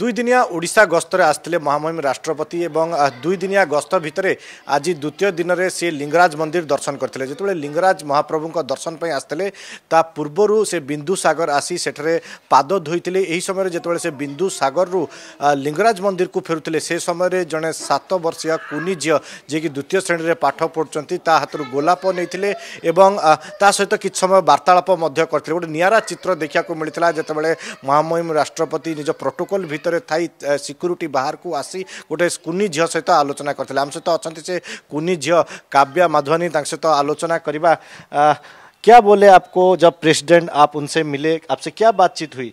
দুইদিনিয়া ওড়শা গস্তরে আসলে মহামহিম রাষ্ট্রপতি এবং দুইদিনিয়া গস্ত ভিতরে আজ দ্বিতীয় দিনের সে লিঙ্গরাজ মন্দির দর্শন করে যেত লিঙ্গরাজ মহাপ্রভু দর্শন পাই আসলে তা পূর্বর সে বিন্দু সাগর আসি সেঠারে পাদ ধুইলে এই সময় যেত সে বিন্দু সাগর রু লিঙ্গরাজ মন্দির কু ফেরুলে সে সময় জনে সাত বর্ষীয় কুনি ঝিও যে কি দ্বিতীয় শ্রেণীর পাঠ পড়ুচ্ছেন তা হাতর গোলাপ নিয়ে এবং তা সহ কিছু সময় বার্তালাপ করে গোটে নিয়ারা চিত্র দেখা মিলে যেতবে মহামহিম রাষ্ট্রপতি নিজ প্রোটোকল ভিতরে থাই সিকুরিটি বাহারকু আসি গোটে କୁନି ଝିଅ ସହିତ ଆଲୋଚନା କରିଥିଲେ ଆମ ସହିତ ଅଛନ୍ତି ସେ କୁନି ଝିଅ କାବ୍ୟା ମାଧୱାନୀ ତାଙ୍କ ସହିତ आलोचना କରିବା क्या बोले आपको जब प्रेसिडेंट आप उनसे मिले आपसे क्या बातचीत हुई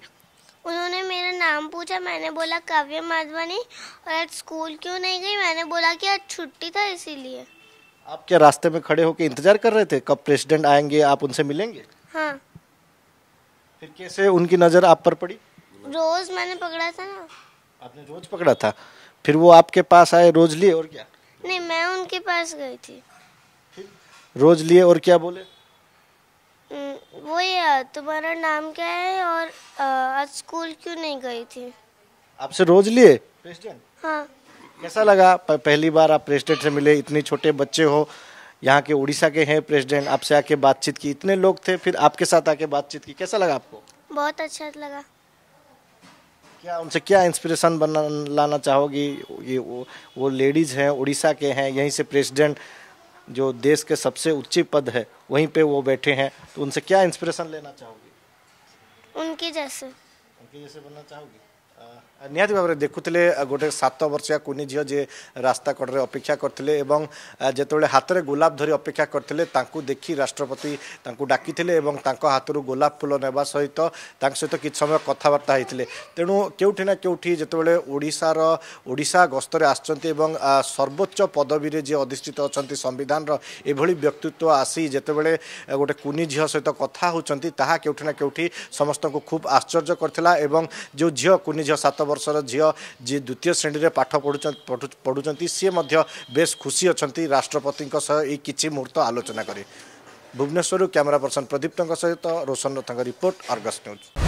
उन्होंने मेरा नाम पूछा मैंने बोला काव्य माधवानी और आज स्कूल क्यों नहीं गई मैंने बोला कि आज छुट्टी था इसीलिए आप क्या रास्ते में खड़े होकर इंतजार कर रहे थे कब प्रेसिडेंट आएंगे आप उनसे मिलेंगे हाँ फिर कैसे उनकी नज़र आप पर पड़ी रोज मैंने पकड़ा था ना आपने रोज पकड़ा था फिर वो आपके पास आए रोज लिए और क्या नहीं मैं उनके पास गई थी रोज लिए और क्या बोले वो यार तुम्हारा नाम क्या है और आज स्कूल क्यों नहीं गई थी आपसे रोज लिए हाँ कैसा लगा पहली बार आप प्रेसिडेंट से मिले इतने छोटे बच्चे हो यहाँ के उड़ीसा के हैं प्रेसिडेंट आपसे आके बातचीत की इतने लोग थे फिर आपके साथ आके बातचीत की कैसा लगा आपको बहुत अच्छा लगा क्या उनसे क्या इंस्पिरेशन बना लाना चाहोगी ये वो, वो लेडीज़ हैं उड़ीसा के हैं यहीं से प्रेसिडेंट जो देश के सबसे उच्च पद है वहीं पे वो बैठे हैं तो उनसे क्या इंस्पिरेशन लेना चाहोगी उनके जैसे उनके जैसे बनना चाहोगी ନିହାତି ଭାବରେ ଦେଖୁଥିଲେ ଗୋଟେ ସାତ ବର୍ଷିଆ କୁନି ଝିଅ ଯିଏ ରାସ୍ତା କଡ଼ରେ ଅପେକ୍ଷା କରିଥିଲେ ଏବଂ ଯେତେବେଳେ ହାତରେ ଗୋଲାପ ଧରି ଅପେକ୍ଷା କରିଥିଲେ ତାଙ୍କୁ ଦେଖି ରାଷ୍ଟ୍ରପତି ତାଙ୍କୁ ଡାକିଥିଲେ ଏବଂ ତାଙ୍କ ହାତରୁ ଗୋଲାପ ଫୁଲ ନେବା ସହିତ ତାଙ୍କ ସହିତ କିଛି ସମୟ କଥାବାର୍ତ୍ତା ହୋଇଥିଲେ ତେଣୁ କେଉଁଠି ନା କେଉଁଠି ଯେତେବେଳେ ଓଡ଼ିଶାର ଓଡ଼ିଶା ଗସ୍ତରେ ଆସିଛନ୍ତି ଏବଂ ସର୍ବୋଚ୍ଚ ପଦବୀରେ ଯିଏ ଅଧିଷ୍ଠିତ ଅଛନ୍ତି ସମ୍ବିଧାନର ଏଭଳି ବ୍ୟକ୍ତିତ୍ୱ ଆସି ଯେତେବେଳେ ଗୋଟେ କୁନି ଝିଅ ସହିତ କଥା ହେଉଛନ୍ତି ତାହା କେଉଁଠି ନା କେଉଁଠି ସମସ୍ତଙ୍କୁ ଖୁବ୍ ଆଶ୍ଚର୍ଯ୍ୟ କରିଥିଲା ଏବଂ ଯେଉଁ ଝିଅ କୁନି ଝିଅ ସାତ ବର୍ଷର ଝିଅ ଯିଏ ଦ୍ୱିତୀୟ ଶ୍ରେଣୀରେ ପାଠ ପଢ଼ୁଛନ୍ତି ପଢ଼ୁଛନ୍ତି ସିଏ ମଧ୍ୟ ବେଶ୍ ଖୁସି ଅଛନ୍ତି ରାଷ୍ଟ୍ରପତିଙ୍କ ସହ ଏଇ କିଛି ମୁହୂର୍ତ୍ତ ଆଲୋଚନା କରି ଭୁବନେଶ୍ୱରରୁ କ୍ୟାମେରା ପର୍ସନ୍ ପ୍ରଦୀପ୍ତଙ୍କ ସହିତ ରୋଶନ ରଥଙ୍କ ରିପୋର୍ଟ ଅର୍ଗସ୍ ନ୍ୟୁଜ୍